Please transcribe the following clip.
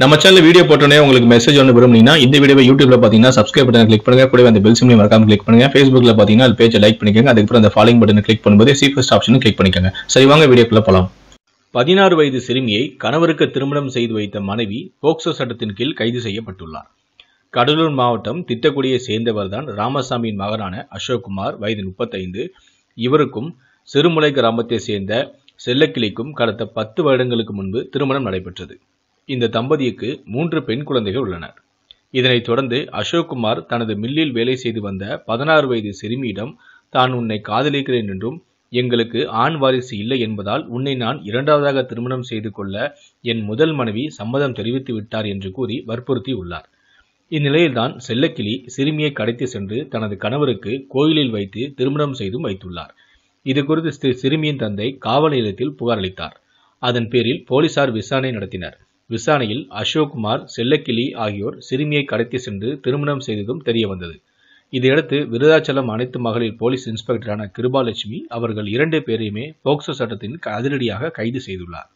நம்ம channel video போட்டோன்னே உங்களுக்கு மெசேஜ் ஒன்று விரும்புனீங்கன்னா இந்த வீடியோ யூடியூப்ல பார்த்தீங்கன்னா சப்ஸ்கிரைப் பட்டன் கிளிக் பண்ணுங்க கூட அந்த பெல் சிம்லையும் மறக்காம கிளிக் பண்ணுங்க ஃபேஸ்புக்ல பார்த்தீங்கன்னா அது பேஜை லைக் பண்ணிக்கோங்க அதுக்கப்புறம் அந்த ஃபாலோ பட்டன் கிளிக் பண்ணும்போது ஃபர்ஸ்ட் ஆப்ஷன் கிளிக் பண்ணிக்கோங்க சரி வாங்க வீடியோக்குள்ள போலாம் பதினாறு வயது சிறுமியை கணவருக்கு திருமணம் செய்து வைத்த மனைவி போக்சோ சட்டத்தின் கீழ் கைது செய்யப்பட்டுள்ளார் கடலூர் மாவட்டம் திட்டக்குடியை சேர்ந்தவர்தான் ராமசாமியின் மகனான அசோக்குமார் வயது முப்பத்தைந்து இவருக்கும் சிறுமுலை கிராமத்தை சேர்ந்த செல்லக்கிளிக்கும் கடந்த பத்து வருடங்களுக்கு முன்பு திருமணம் நடைபெற்றது இந்த தம்பதிக்கு மூன்று பெண் குழந்தைகள் உள்ளனர் இதனைத் தொடர்ந்து அசோக்குமார் தனது மில்லில் வேலை செய்து வந்த பதினாறு வயது சிறுமியிடம் தான் உன்னை காதலிக்கிறேன் என்றும் எங்களுக்கு ஆண் வாரிசு இல்லை என்பதால் உன்னை நான் இரண்டாவதாக திருமணம் செய்து கொள்ள என் முதல் மனைவி சம்மதம் தெரிவித்து விட்டார் என்று கூறி வற்புறுத்தி உள்ளார் இந்நிலையில்தான் செல்லக்கிளி சிறுமியை கடத்தி சென்று தனது கணவருக்கு கோயிலில் வைத்து திருமணம் செய்தும் வைத்துள்ளார் இது குறித்து சிறுமியின் தந்தை காவல் நிலையத்தில் புகாரளித்தார் அதன் பேரில் போலீசார் விசாரணை நடத்தினர் விசாரணையில் அசோக்குமார் செல்லக்கிளி ஆகியோர் சிறுமியை கடத்தி சென்று திருமணம் செய்ததும் தெரியவந்தது இதையடுத்து விருதாச்சலம் அனைத்து மகளிர் போலீஸ் இன்ஸ்பெக்டரான கிருபாலட்சுமி அவர்கள் இரண்டு பேரையுமே போக்சோ சட்டத்தின் அதிரடியாக கைது செய்துள்ளார்